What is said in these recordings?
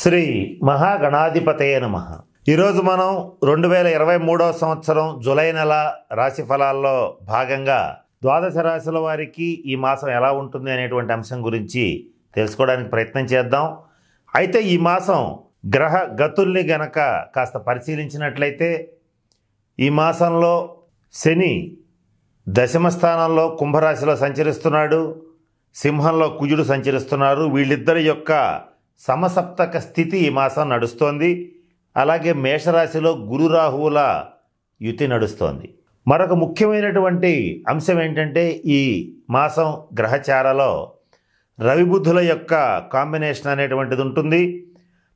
శ్రీ మహాగణాధిపతయ నమ ఈరోజు మనం రెండు వేల ఇరవై మూడవ సంవత్సరం జులై నెల రాశి ఫలాల్లో భాగంగా ద్వాదశ రాశుల వారికి ఈ మాసం ఎలా ఉంటుంది అనేటువంటి అంశం గురించి తెలుసుకోవడానికి ప్రయత్నం చేద్దాం అయితే ఈ మాసం గ్రహ గతుల్ని గనక కాస్త పరిశీలించినట్లయితే ఈ మాసంలో శని దశమ స్థానంలో కుంభరాశిలో సంచరిస్తున్నాడు సింహంలో కుజుడు సంచరిస్తున్నారు వీళ్ళిద్దరి యొక్క సమసప్తక స్థితి ఈ మాసం నడుస్తోంది అలాగే మేషరాశిలో గురురాహువుల యుతి నడుస్తోంది మరొక ముఖ్యమైనటువంటి అంశం ఏంటంటే ఈ మాసం గ్రహచారలో రవిబుద్ధుల యొక్క కాంబినేషన్ అనేటువంటిది ఉంటుంది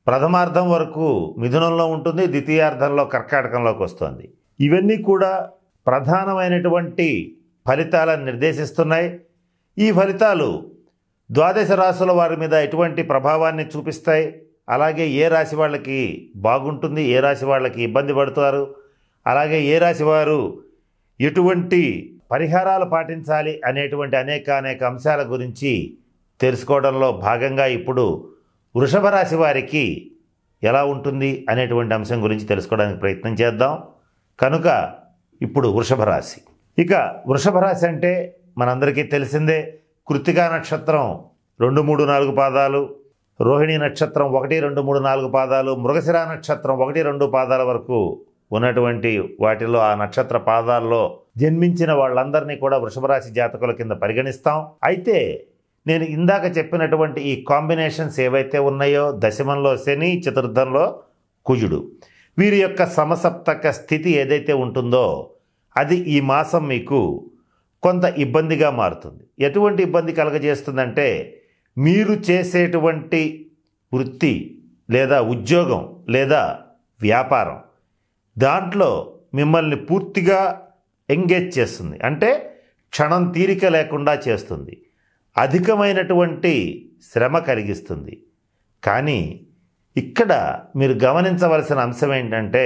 ప్రథమార్థం వరకు మిథునంలో ఉంటుంది ద్వితీయార్థంలో కర్కాటకంలోకి వస్తుంది ఇవన్నీ కూడా ప్రధానమైనటువంటి ఫలితాలను నిర్దేశిస్తున్నాయి ఈ ఫలితాలు ద్వాదశ రాశుల వారి మీద ఎటువంటి ప్రభావాన్ని చూపిస్తాయి అలాగే ఏ రాశి వాళ్ళకి బాగుంటుంది ఏ రాశి వాళ్ళకి ఇబ్బంది పడుతారు అలాగే ఏ రాశి వారు ఎటువంటి పరిహారాలు పాటించాలి అనేటువంటి అనేక అనేక అంశాల గురించి తెలుసుకోవడంలో భాగంగా ఇప్పుడు వృషభ రాశి వారికి ఎలా ఉంటుంది అనేటువంటి అంశం గురించి తెలుసుకోవడానికి ప్రయత్నం చేద్దాం కనుక ఇప్పుడు వృషభ రాశి ఇక వృషభ రాశి అంటే మనందరికీ తెలిసిందే కృతికా నక్షత్రం రెండు మూడు నాలుగు పాదాలు రోహిణి నక్షత్రం ఒకటి రెండు మూడు నాలుగు పాదాలు మృగశిరా నక్షత్రం ఒకటి రెండు పాదాల వరకు ఉన్నటువంటి వాటిలో ఆ నక్షత్ర పాదాల్లో జన్మించిన వాళ్ళందరినీ కూడా వృషభరాశి జాతకుల కింద పరిగణిస్తాం అయితే నేను ఇందాక చెప్పినటువంటి ఈ కాంబినేషన్స్ ఏవైతే ఉన్నాయో దశమంలో శని చతుర్థంలో కుజుడు వీరి యొక్క సమసప్తక స్థితి ఏదైతే ఉంటుందో అది ఈ మాసం మీకు కొంత ఇబ్బందిగా మారుతుంది ఎటువంటి ఇబ్బంది కలగజేస్తుందంటే మీరు చేసేటువంటి వృత్తి లేదా ఉద్యోగం లేదా వ్యాపారం దాంట్లో మిమ్మల్ని పూర్తిగా ఎంగేజ్ చేస్తుంది అంటే క్షణం తీరిక లేకుండా చేస్తుంది అధికమైనటువంటి శ్రమ కలిగిస్తుంది కానీ ఇక్కడ మీరు గమనించవలసిన అంశం ఏంటంటే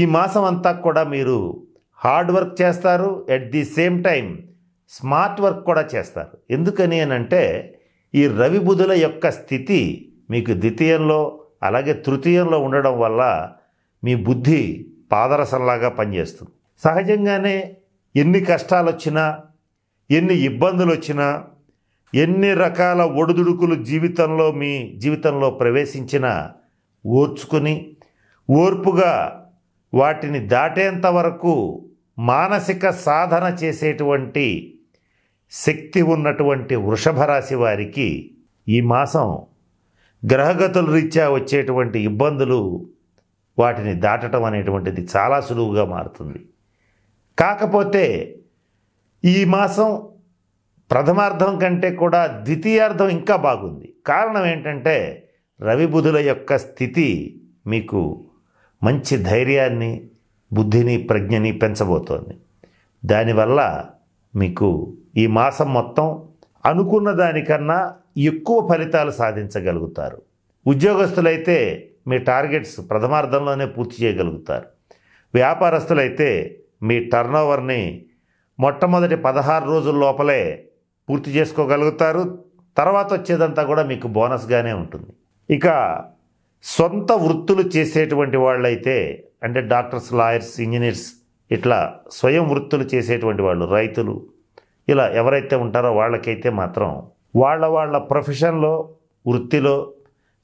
ఈ మాసం అంతా కూడా మీరు హార్డ్ వర్క్ చేస్తారు at the same time smart work కూడా చేస్తారు ఎందుకని అంటే ఈ రవి బుధుల యొక్క స్థితి మీకు ద్వితీయంలో అలాగే తృతీయంలో ఉండడం వల్ల మీ బుద్ధి పాదరసంలాగా పనిచేస్తుంది సహజంగానే ఎన్ని కష్టాలు వచ్చినా ఎన్ని ఇబ్బందులు వచ్చినా ఎన్ని రకాల ఒడుదుడుకులు జీవితంలో మీ జీవితంలో ప్రవేశించినా ఓర్చుకుని ఓర్పుగా వాటిని దాటేంత వరకు మానసిక సాధన చేసేటువంటి శక్తి ఉన్నటువంటి వృషభ రాశి వారికి ఈ మాసం గ్రహగతుల రీత్యా వచ్చేటువంటి ఇబ్బందులు వాటిని దాటడం అనేటువంటిది చాలా సులువుగా మారుతుంది కాకపోతే ఈ మాసం ప్రథమార్థం కంటే కూడా ద్వితీయార్థం ఇంకా బాగుంది కారణం ఏంటంటే రవిబుధుల యొక్క స్థితి మీకు మంచి ధైర్యాన్ని బుద్ధిని ప్రజ్ఞని పెంచబోతోంది దానివల్ల మీకు ఈ మాసం మొత్తం అనుకున్న దానికన్నా ఎక్కువ ఫలితాలు సాధించగలుగుతారు ఉద్యోగస్తులైతే మీ టార్గెట్స్ ప్రథమార్థంలోనే పూర్తి చేయగలుగుతారు వ్యాపారస్తులైతే మీ టర్నోవర్ని మొట్టమొదటి పదహారు రోజుల లోపలే పూర్తి చేసుకోగలుగుతారు తర్వాత వచ్చేదంతా కూడా మీకు బోనస్గానే ఉంటుంది ఇక సొంత వృత్తులు చేసేటువంటి వాళ్ళైతే అంటే డాక్టర్స్ లాయర్స్ ఇంజనీర్స్ ఇట్లా స్వయం వృత్తులు చేసేటువంటి వాళ్ళు రైతులు ఇలా ఎవరైతే ఉంటారో వాళ్ళకైతే మాత్రం వాళ్ళ వాళ్ళ ప్రొఫెషన్లో వృత్తిలో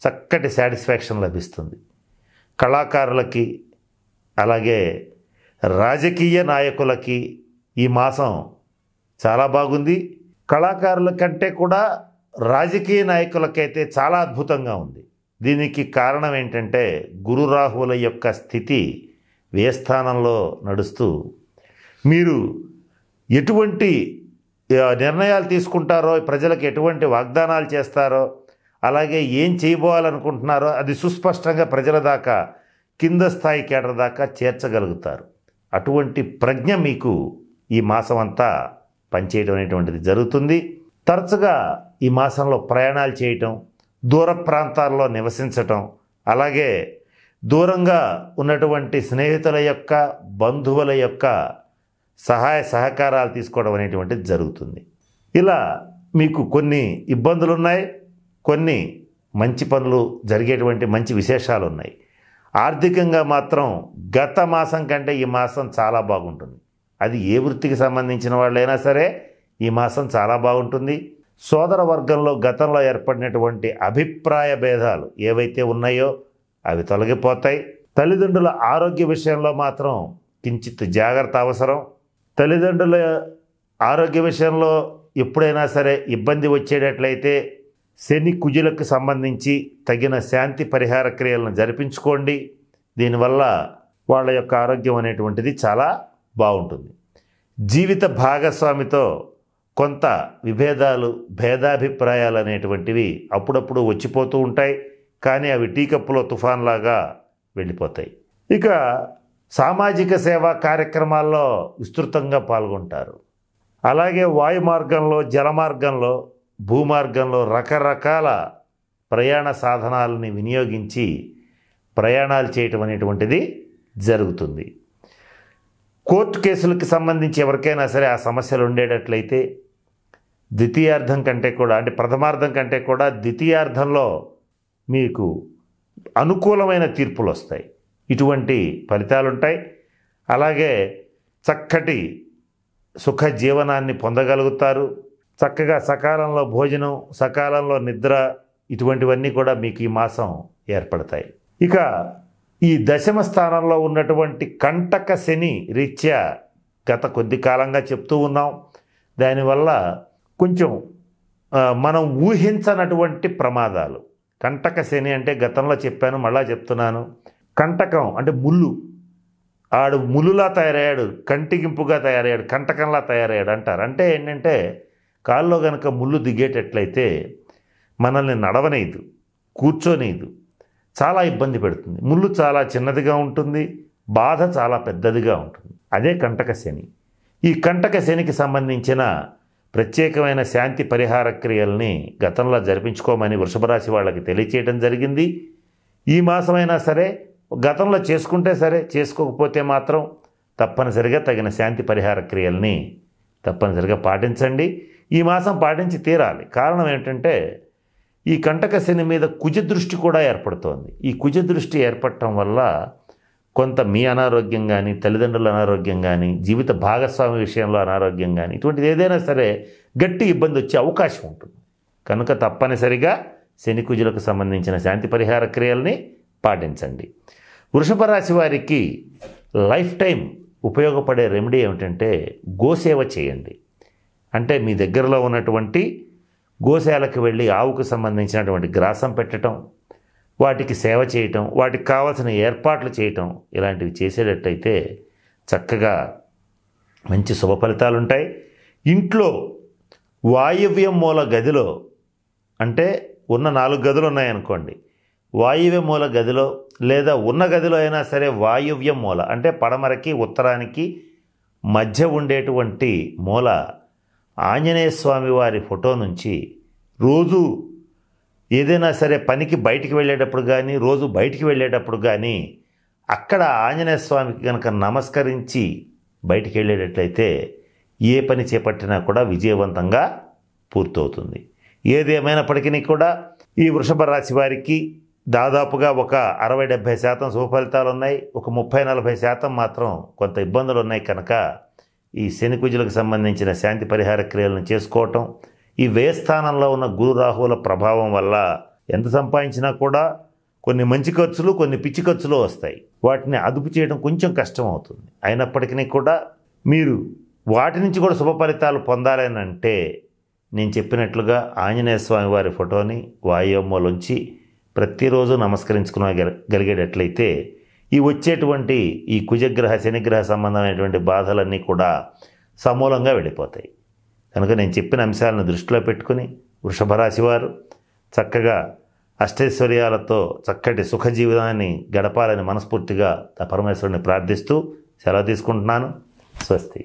చక్కటి సాటిస్ఫాక్షన్ లభిస్తుంది కళాకారులకి అలాగే రాజకీయ నాయకులకి ఈ మాసం చాలా బాగుంది కళాకారుల కంటే కూడా రాజకీయ నాయకులకైతే చాలా అద్భుతంగా ఉంది దీనికి కారణం ఏంటంటే గురు రాహువుల యొక్క స్థితి వ్యయస్థానంలో నడుస్తూ మీరు ఎటువంటి నిర్ణయాలు తీసుకుంటారో ప్రజలకు ఎటువంటి వాగ్దానాలు చేస్తారో అలాగే ఏం చేయబోవాలనుకుంటున్నారో అది సుస్పష్టంగా ప్రజల దాకా కింద స్థాయి కేటర్ దాకా చేర్చగలుగుతారు అటువంటి ప్రజ్ఞ మీకు ఈ మాసం అంతా పనిచేయడం అనేటువంటిది జరుగుతుంది తరచుగా ఈ మాసంలో ప్రయాణాలు చేయటం దూర ప్రాంతాల్లో నివసించటం అలాగే దూరంగా ఉన్నటువంటి స్నేహితుల యొక్క బంధువుల యొక్క సహాయ సహకారాలు తీసుకోవడం అనేటువంటిది జరుగుతుంది ఇలా మీకు కొన్ని ఇబ్బందులు ఉన్నాయి కొన్ని మంచి పనులు జరిగేటువంటి మంచి విశేషాలు ఉన్నాయి ఆర్థికంగా మాత్రం గత మాసం కంటే ఈ మాసం చాలా బాగుంటుంది అది ఏ వృత్తికి సంబంధించిన వాళ్ళైనా సరే ఈ మాసం చాలా బాగుంటుంది సోదర వర్గంలో గతంలో ఏర్పడినటువంటి అభిప్రాయ భేదాలు ఏవైతే ఉన్నాయో అవి తొలగిపోతాయి తల్లిదండ్రుల ఆరోగ్య విషయంలో మాత్రం కించిత్ జాగ్రత్త అవసరం తల్లిదండ్రుల ఆరోగ్య విషయంలో ఎప్పుడైనా సరే ఇబ్బంది వచ్చేటట్లయితే శని కుజులకు సంబంధించి తగిన శాంతి పరిహార క్రియలను జరిపించుకోండి దీనివల్ల వాళ్ళ యొక్క ఆరోగ్యం అనేటువంటిది చాలా బాగుంటుంది జీవిత భాగస్వామితో కొంత విభేదాలు భేదాభిప్రాయాలు అనేటువంటివి అప్పుడప్పుడు వచ్చిపోతూ ఉంటాయి కానీ అవి టీకప్పులో తుఫాన్లాగా వెళ్ళిపోతాయి ఇక సామాజిక సేవా కార్యక్రమాల్లో విస్తృతంగా పాల్గొంటారు అలాగే వాయు మార్గంలో జలమార్గంలో భూమార్గంలో రకరకాల ప్రయాణ సాధనాలని వినియోగించి ప్రయాణాలు చేయటం అనేటువంటిది జరుగుతుంది కోర్టు కేసులకు సంబంధించి ఎవరికైనా సరే ఆ సమస్యలు ఉండేటట్లయితే ద్వితీయార్థం కంటే కూడా అంటే ప్రథమార్థం కంటే కూడా ద్వితీయార్థంలో మీకు అనుకూలమైన తీర్పులు వస్తాయి ఇటువంటి ఫలితాలు ఉంటాయి అలాగే చక్కటి సుఖ జీవనాన్ని పొందగలుగుతారు చక్కగా సకాలంలో భోజనం సకాలంలో నిద్ర ఇటువంటివన్నీ కూడా మీకు ఈ మాసం ఏర్పడతాయి ఇక ఈ దశమ స్థానంలో ఉన్నటువంటి కంటక శని రీత్యా గత కొద్ది కాలంగా చెప్తూ ఉన్నాం దానివల్ల కొంచెం మనం ఊహించనటువంటి ప్రమాదాలు కంటక శని అంటే గతంలో చెప్పాను మళ్ళా చెప్తున్నాను కంటకం అంటే ముళ్ళు ఆడు ముళ్ళులా తయారయ్యాడు కంటిగింపుగా తయారయ్యాడు కంటకంలా తయారయ్యాడు అంటారు అంటే ఏంటంటే కాల్లో గనక ముళ్ళు దిగేటట్లయితే మనల్ని నడవనేదు కూర్చోనేదు చాలా ఇబ్బంది పెడుతుంది ముళ్ళు చాలా చిన్నదిగా ఉంటుంది బాధ చాలా పెద్దదిగా ఉంటుంది అదే కంటక శని ఈ కంటక శనికి సంబంధించిన ప్రత్యేకమైన శాంతి పరిహార క్రియల్ని గతంలో జరిపించుకోమని వృషభరాశి వాళ్ళకి తెలియచేయడం జరిగింది ఈ మాసమైనా సరే గతంలో చేసుకుంటే సరే చేసుకోకపోతే మాత్రం తప్పనిసరిగా తగిన శాంతి పరిహార క్రియల్ని తప్పనిసరిగా పాటించండి ఈ మాసం పాటించి తీరాలి కారణం ఏంటంటే ఈ కంటక శని మీద కుజ దృష్టి కూడా ఏర్పడుతోంది ఈ కుజ దృష్టి ఏర్పడటం వల్ల కొంత మీ అనారోగ్యం కానీ తల్లిదండ్రుల అనారోగ్యం కానీ జీవిత భాగస్వామి విషయంలో అనారోగ్యం కానీ ఇటువంటిది ఏదైనా సరే గట్టి ఇబ్బంది వచ్చే అవకాశం ఉంటుంది కనుక తప్పనిసరిగా శనికుజులకు సంబంధించిన శాంతి పరిహార క్రియల్ని పాటించండి వృషభ రాశి వారికి లైఫ్ టైం ఉపయోగపడే రెమెడీ ఏమిటంటే గోసేవ చేయండి అంటే మీ దగ్గరలో ఉన్నటువంటి గోశాలకు వెళ్ళి ఆవుకు సంబంధించినటువంటి గ్రాసం పెట్టడం వాటికి సేవ చేయటం వాటికి కావాల్సిన ఏర్పాట్లు చేయటం ఇలాంటివి చేసేటట్టయితే చక్కగా మంచి శుభ ఫలితాలు ఉంటాయి ఇంట్లో వాయువ్యం మూల గదిలో అంటే ఉన్న నాలుగు గదులు ఉన్నాయనుకోండి వాయువ్య మూల గదిలో లేదా ఉన్న గదిలో అయినా సరే వాయువ్య మూల అంటే పడమరకి ఉత్తరానికి మధ్య ఉండేటువంటి మూల ఆంజనేయ స్వామి వారి ఫోటో నుంచి రోజు ఏదైనా సరే పనికి బయటికి వెళ్ళేటప్పుడు కానీ రోజు బయటికి వెళ్ళేటప్పుడు కానీ అక్కడ ఆంజనేయ స్వామికి కనుక నమస్కరించి బయటికి వెళ్ళేటట్లయితే ఏ పని చేపట్టినా కూడా విజయవంతంగా పూర్తవుతుంది ఏది కూడా ఈ వృషభ రాశి వారికి దాదాపుగా ఒక అరవై డెబ్భై శాతం శుభఫలితాలు ఉన్నాయి ఒక ముప్పై నలభై శాతం మాత్రం కొంత ఇబ్బందులు ఉన్నాయి కనుక ఈ శని కుజులకు సంబంధించిన శాంతి పరిహార క్రియలను చేసుకోవటం ఈ వ్యయస్థానంలో ఉన్న గురు రాహువుల ప్రభావం వల్ల ఎంత సంపాదించినా కూడా కొన్ని మంచి ఖర్చులు కొన్ని పిచ్చి ఖర్చులు వస్తాయి వాటిని అదుపు చేయడం కొంచెం కష్టం అవుతుంది అయినప్పటికీ కూడా మీరు వాటి నుంచి కూడా శుభ ఫలితాలు పొందాలని అంటే నేను చెప్పినట్లుగా ఆంజనేయ స్వామి వారి ఫోటోని వాయుమ్మలోంచి ప్రతిరోజు గలిగేటట్లయితే ఈ వచ్చేటువంటి ఈ కుజగ్రహ శనిగ్రహ సంబంధమైనటువంటి బాధలన్నీ కూడా సమూలంగా వెళ్ళిపోతాయి కనుక నేను చెప్పిన అంశాలను దృష్టిలో పెట్టుకుని వృషభ చక్కగా అష్టైశ్వర్యాలతో చక్కటి సుఖ జీవితాన్ని గడపాలని మనస్ఫూర్తిగా పరమేశ్వరుని ప్రార్థిస్తూ సెలవు తీసుకుంటున్నాను స్వస్తి